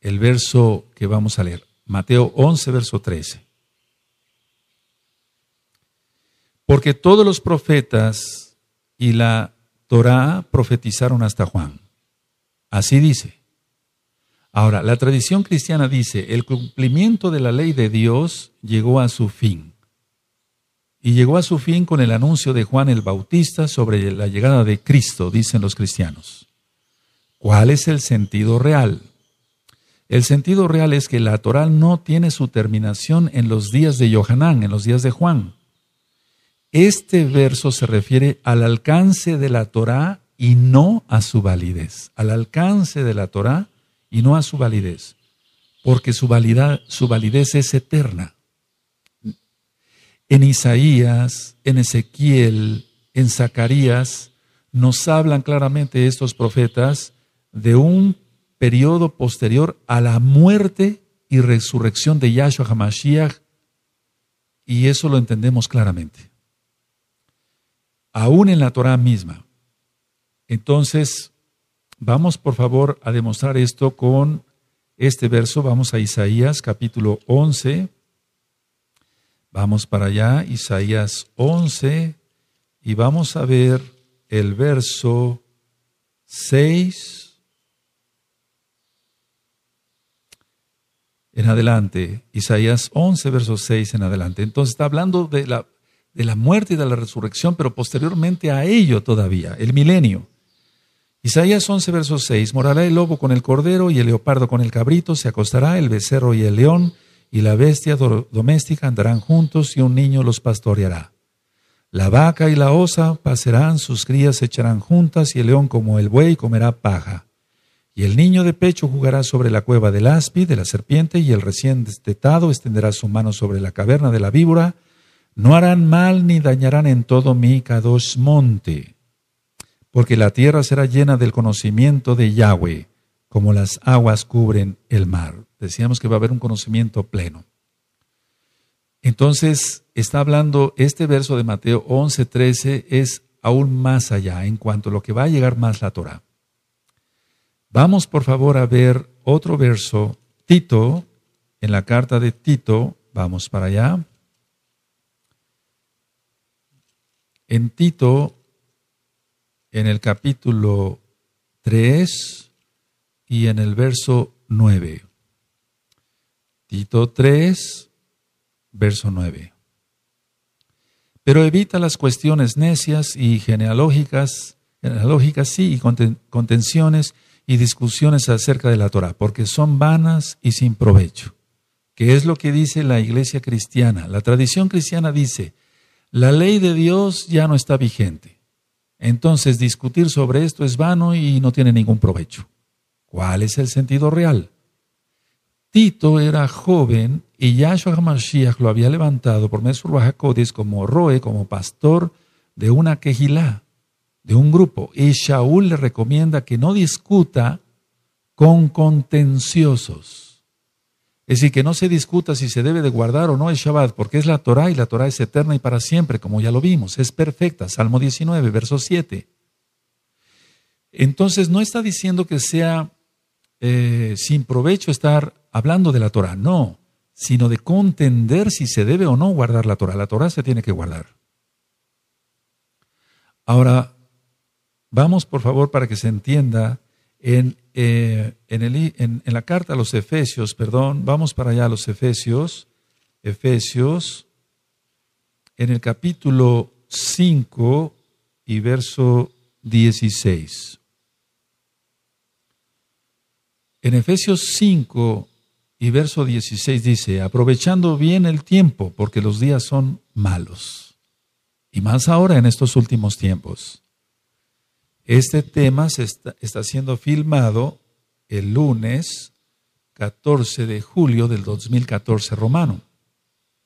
El verso que vamos a leer, Mateo 11, verso 13. Porque todos los profetas y la Torá profetizaron hasta Juan. Así dice. Ahora, la tradición cristiana dice, el cumplimiento de la ley de Dios llegó a su fin. Y llegó a su fin con el anuncio de Juan el Bautista sobre la llegada de Cristo, dicen los cristianos. ¿Cuál es el sentido real? El sentido real es que la Torá no tiene su terminación en los días de Yohanan, en los días de Juan. Este verso se refiere al alcance de la Torá y no a su validez. Al alcance de la Torá y no a su validez, porque su, su validez es eterna. En Isaías, en Ezequiel, en Zacarías, nos hablan claramente estos profetas de un periodo posterior a la muerte y resurrección de Yahshua HaMashiach, y eso lo entendemos claramente. Aún en la Torah misma. Entonces, Vamos por favor a demostrar esto con este verso. Vamos a Isaías capítulo 11. Vamos para allá, Isaías 11, y vamos a ver el verso 6 en adelante. Isaías 11, verso 6 en adelante. Entonces está hablando de la, de la muerte y de la resurrección, pero posteriormente a ello todavía, el milenio. Isaías 11, verso 6. Morará el lobo con el cordero y el leopardo con el cabrito, se acostará el becerro y el león, y la bestia doméstica andarán juntos y un niño los pastoreará. La vaca y la osa pasarán, sus crías se echarán juntas y el león como el buey comerá paja. Y el niño de pecho jugará sobre la cueva del aspi, de la serpiente, y el recién destetado extenderá su mano sobre la caverna de la víbora. No harán mal ni dañarán en todo mi Kadosh monte porque la tierra será llena del conocimiento de Yahweh, como las aguas cubren el mar. Decíamos que va a haber un conocimiento pleno. Entonces, está hablando este verso de Mateo 11:13 es aún más allá en cuanto a lo que va a llegar más la Torah. Vamos por favor a ver otro verso, Tito, en la carta de Tito, vamos para allá. En Tito en el capítulo 3 y en el verso 9. Tito 3, verso 9. Pero evita las cuestiones necias y genealógicas, genealógicas sí, y contenciones y discusiones acerca de la Torah, porque son vanas y sin provecho, ¿Qué es lo que dice la iglesia cristiana. La tradición cristiana dice, la ley de Dios ya no está vigente entonces discutir sobre esto es vano y no tiene ningún provecho. ¿Cuál es el sentido real? Tito era joven y Yahshua HaMashiach lo había levantado por medio de como Roe, como pastor de una quejilá, de un grupo. Y Shaul le recomienda que no discuta con contenciosos. Es decir, que no se discuta si se debe de guardar o no el Shabbat, porque es la Torah y la Torah es eterna y para siempre, como ya lo vimos, es perfecta. Salmo 19, verso 7. Entonces no está diciendo que sea eh, sin provecho estar hablando de la Torah, no, sino de contender si se debe o no guardar la Torah. La Torah se tiene que guardar. Ahora, vamos por favor para que se entienda eh, en, en, la carta a los Efesios, perdón, vamos para allá a los Efesios, Efesios, en el capítulo 5 y verso 16. En Efesios 5 y verso 16 dice, aprovechando bien el tiempo, porque los días son malos, y más ahora en estos últimos tiempos. Este tema está, está, siendo filmado el lunes 14 de julio del 2014 romano.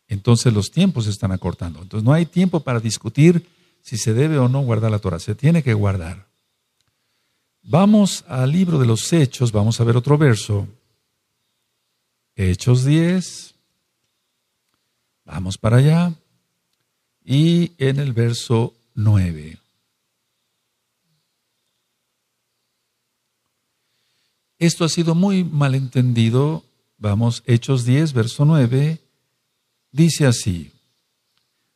Entonces los tiempos se están acortando. Entonces no hay tiempo para discutir si se debe o no guardar la Torah. Se tiene que guardar. Vamos al libro de los Hechos, vamos a ver otro verso. Hechos 10. Vamos para allá. Y en el verso 9. Esto ha sido muy malentendido. Vamos, Hechos 10, verso 9. Dice así.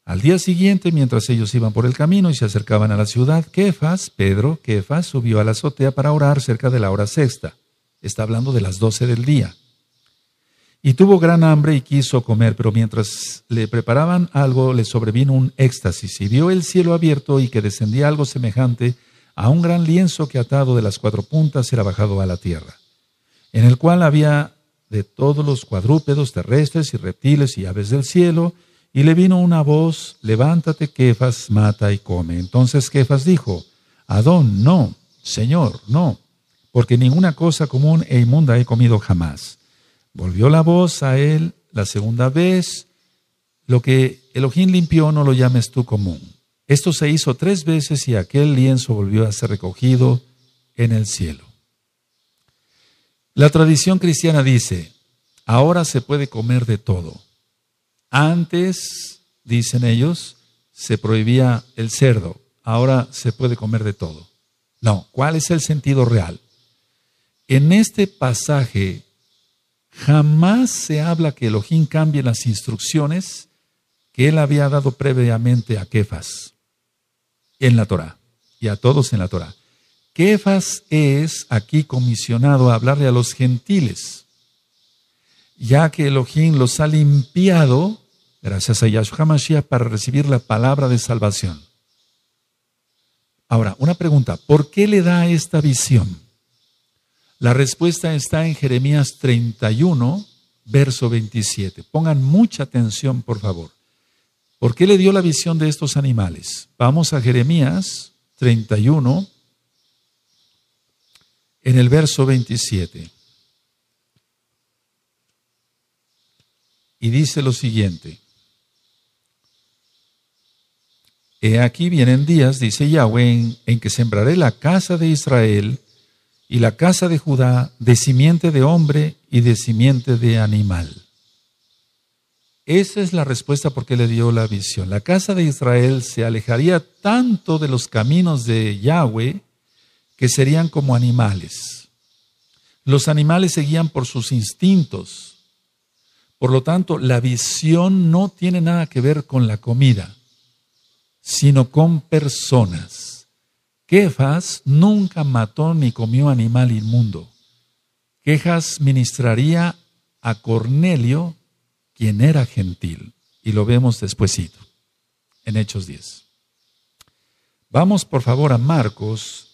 Al día siguiente, mientras ellos iban por el camino y se acercaban a la ciudad, Kefas, Pedro, Kefas, subió a la azotea para orar cerca de la hora sexta. Está hablando de las doce del día. Y tuvo gran hambre y quiso comer, pero mientras le preparaban algo, le sobrevino un éxtasis y vio el cielo abierto y que descendía algo semejante a un gran lienzo que atado de las cuatro puntas era bajado a la tierra, en el cual había de todos los cuadrúpedos terrestres y reptiles y aves del cielo, y le vino una voz, levántate, Kefas, mata y come. Entonces Kefas dijo, Adón, no, Señor, no, porque ninguna cosa común e inmunda he comido jamás. Volvió la voz a él la segunda vez, lo que Elohim limpió no lo llames tú común. Esto se hizo tres veces y aquel lienzo volvió a ser recogido en el cielo. La tradición cristiana dice, ahora se puede comer de todo. Antes, dicen ellos, se prohibía el cerdo, ahora se puede comer de todo. No, ¿cuál es el sentido real? En este pasaje jamás se habla que Elohim cambie las instrucciones que él había dado previamente a Kefas en la Torá y a todos en la Torá. Quéfas es aquí comisionado a hablarle a los gentiles, ya que Elohim los ha limpiado gracias a Yahshua Mashiach para recibir la palabra de salvación. Ahora, una pregunta, ¿por qué le da esta visión? La respuesta está en Jeremías 31, verso 27. Pongan mucha atención, por favor. ¿Por qué le dio la visión de estos animales? Vamos a Jeremías 31, en el verso 27. Y dice lo siguiente. He aquí vienen días, dice Yahweh, en, en, que sembraré la casa de Israel y la casa de Judá de simiente de hombre y de simiente de animal. Esa es la respuesta porque le dio la visión. La casa de Israel se alejaría tanto de los caminos de Yahweh que serían como animales. Los animales seguían por sus instintos. Por lo tanto, la visión no tiene nada que ver con la comida, sino con personas. Kefas nunca mató ni comió animal inmundo. Quejas ministraría a Cornelio quien era gentil. Y lo vemos despuesito, en Hechos 10. Vamos por favor a Marcos.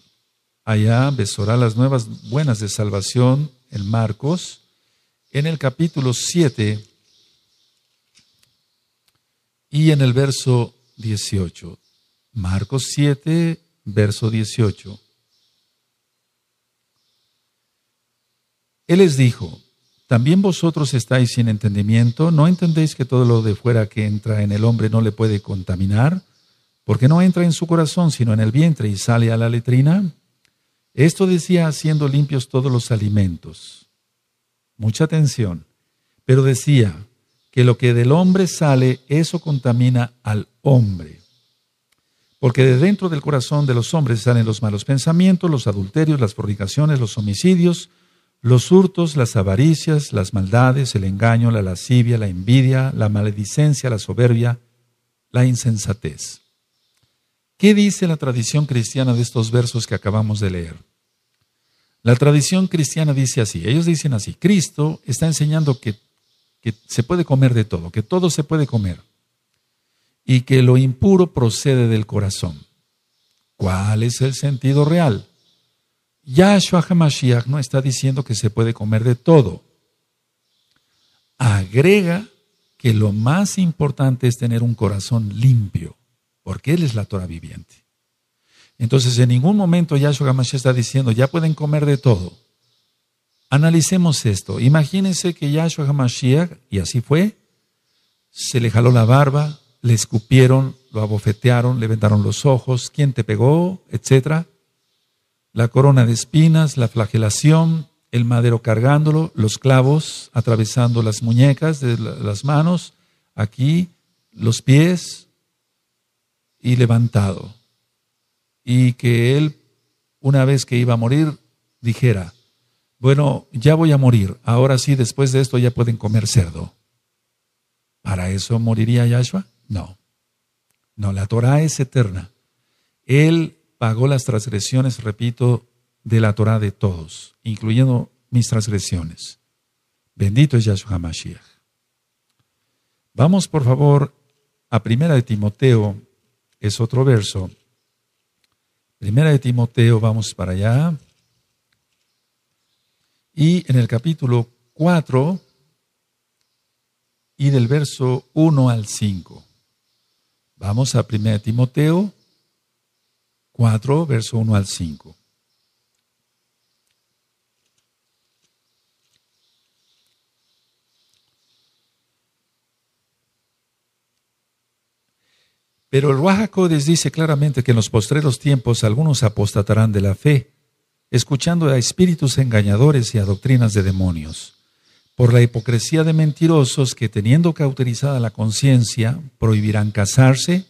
Allá besará las nuevas buenas de salvación en Marcos, en el capítulo 7 y en el verso 18. Marcos 7, verso 18. Él les dijo, ¿También vosotros estáis sin entendimiento? ¿No entendéis que todo lo de fuera que entra en el hombre no le puede contaminar? Porque no entra en su corazón, sino en el vientre y sale a la letrina. Esto decía haciendo limpios todos los alimentos. Mucha atención. Pero decía que lo que del hombre sale, eso contamina al hombre. Porque de dentro del corazón de los hombres salen los malos pensamientos, los adulterios, las fornicaciones, los homicidios, los hurtos, las avaricias, las maldades, el engaño, la lascivia, la envidia, la maledicencia, la soberbia, la insensatez. ¿Qué dice la tradición cristiana de estos versos que acabamos de leer? La tradición cristiana dice así, ellos dicen así, Cristo está enseñando que, se puede comer de todo, que todo se puede comer y que lo impuro procede del corazón. ¿Cuál es el sentido real? Yahshua HaMashiach no está diciendo que se puede comer de todo. Agrega que lo más importante es tener un corazón limpio, porque Él es la Torah viviente. Entonces, en ningún momento Yahshua HaMashiach está diciendo, ya pueden comer de todo. Analicemos esto. Imagínense que Yahshua HaMashiach, y así fue, se le jaló la barba, le escupieron, lo abofetearon, le vendaron los ojos, ¿quién te pegó? etcétera la corona de espinas, la flagelación, el madero cargándolo, los clavos atravesando las muñecas de las manos, aquí, los pies y levantado. Y que él, una vez que iba a morir, dijera, bueno, ya voy a morir, ahora sí, después de esto ya pueden comer cerdo. ¿Para eso moriría Yahshua? No. No, la Torah es eterna. Él pagó las transgresiones, repito, de la Torah de todos, incluyendo mis transgresiones. Bendito es Yahshua Mashiach. Vamos, por favor, a Primera de Timoteo, es otro verso. Primera de Timoteo, vamos para allá. Y en el capítulo 4 y del verso 1 al 5. Vamos a primera de Timoteo 4, verso 1 al 5. Pero el Rahakodes dice claramente que en los postreros tiempos algunos apostatarán de la fe, escuchando a espíritus engañadores y a doctrinas de demonios, por la hipocresía de mentirosos que, teniendo cauterizada la conciencia, prohibirán casarse,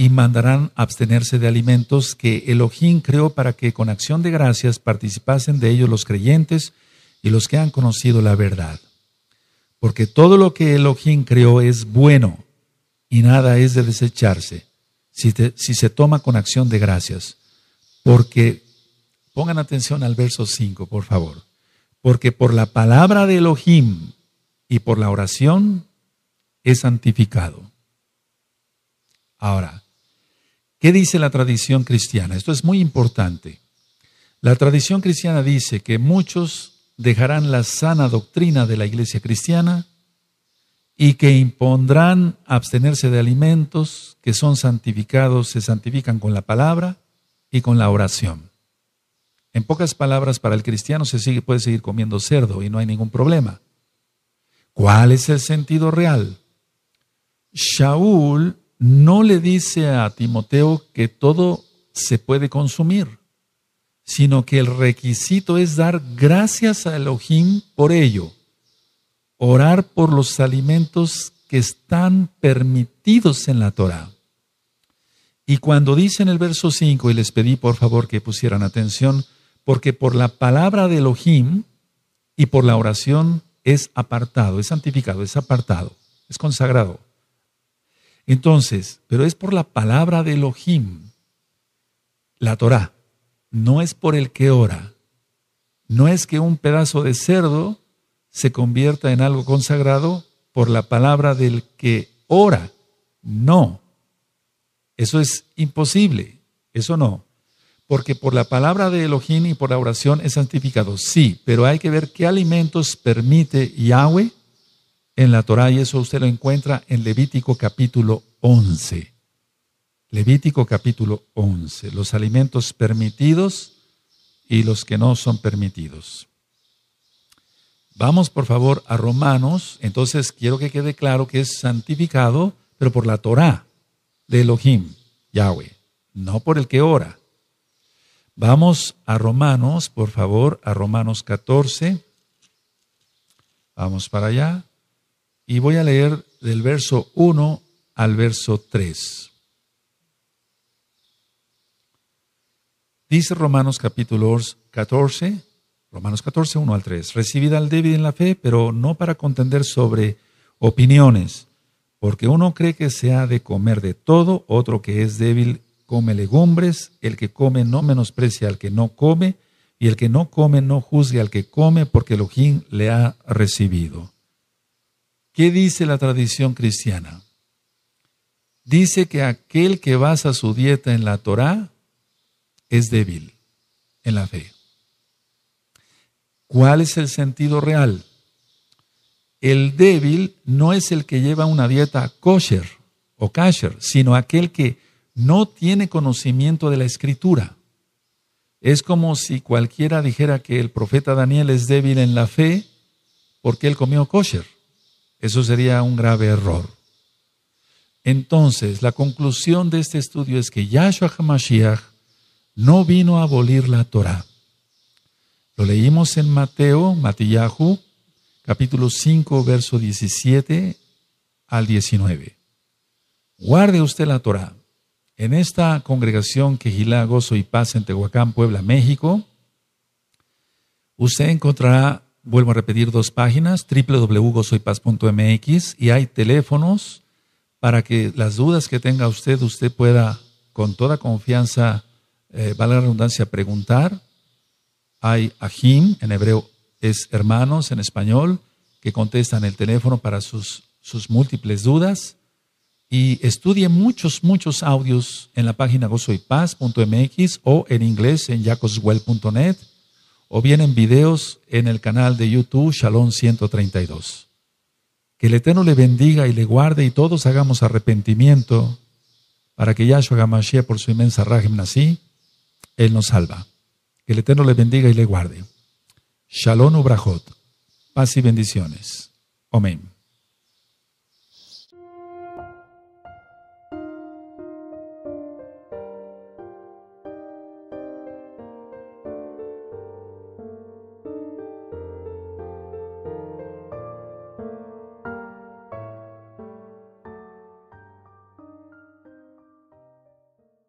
y mandarán abstenerse de alimentos que Elohim creó para que con acción de gracias participasen de ellos los creyentes y los que han conocido la verdad. Porque todo lo que Elohim creó es bueno y nada es de desecharse si, si se toma con acción de gracias. Porque, pongan atención al verso 5, por favor, porque por la palabra de Elohim y por la oración es santificado. Ahora, ¿Qué dice la tradición cristiana? Esto es muy importante. La tradición cristiana dice que muchos dejarán la sana doctrina de la iglesia cristiana y que impondrán abstenerse de alimentos que son santificados, se santifican con la palabra y con la oración. En pocas palabras, para el cristiano se puede seguir comiendo cerdo y no hay ningún problema. ¿Cuál es el sentido real? Shaul no le dice a Timoteo que todo se puede consumir, sino que el requisito es dar gracias a Elohim por ello, orar por los alimentos que están permitidos en la Torá. Y cuando dice en el verso 5, y les pedí por favor que pusieran atención, porque por la palabra de Elohim y por la oración es apartado, es santificado, es apartado, es consagrado. Entonces, pero es por la palabra de Elohim, la Torah, no es por el que ora. No es que un pedazo de cerdo se convierta en algo consagrado por la palabra del que ora. No. Eso es imposible. Eso no. Porque por la palabra de Elohim y por la oración es santificado. Sí, pero hay que ver qué alimentos permite Yahweh en la Torá y eso usted lo encuentra en Levítico capítulo 11. Levítico capítulo 11, los alimentos permitidos y los que no son permitidos. Vamos por favor a Romanos, entonces quiero que quede claro que es santificado, pero por la Torá de Elohim, Yahweh, no por el que ora. Vamos a Romanos, por favor, a Romanos 14. Vamos para allá y voy a leer del verso 1 al verso 3. Dice Romanos capítulo 14, Romanos 14, 1 al 3. Recibida al débil en la fe, pero no para contender sobre opiniones, porque uno cree que se ha de comer de todo, otro que es débil come legumbres, el que come no menosprecia al que no come, y el que no come no juzgue al que come, porque el le ha recibido. ¿Qué dice la tradición cristiana? Dice que aquel que basa su dieta en la Torá es débil en la fe. ¿Cuál es el sentido real? El débil no es el que lleva una dieta kosher o kasher, sino aquel que no tiene conocimiento de la escritura. Es como si cualquiera dijera que el profeta Daniel es débil en la fe porque él comió kosher. Eso sería un grave error. Entonces, la conclusión de este estudio es que Yahshua HaMashiach no vino a abolir la Torah. Lo leímos en Mateo, Matillahu, capítulo 5, verso 17 al 19. Guarde usted la Torah. En esta congregación que Gozo y Paz en Tehuacán, Puebla, México, usted encontrará vuelvo a repetir, dos páginas, www.gozoypaz.mx y hay teléfonos para que las dudas que tenga usted, usted pueda con toda confianza, eh, vale la redundancia, preguntar. Hay ajim, en hebreo es hermanos, en español, que contestan el teléfono para sus, múltiples dudas. Y estudie muchos, muchos audios en la página gozoypaz.mx o en inglés en jacoswell.net o bien en videos en el canal de YouTube Shalom 132. Que el Eterno le bendiga y le guarde y todos hagamos arrepentimiento para que Yahshua Gamashia, por su inmensa Rajem Nasi, Él nos salva. Que el Eterno le bendiga y le guarde. Shalom Ubrahot. Paz y bendiciones. Amén.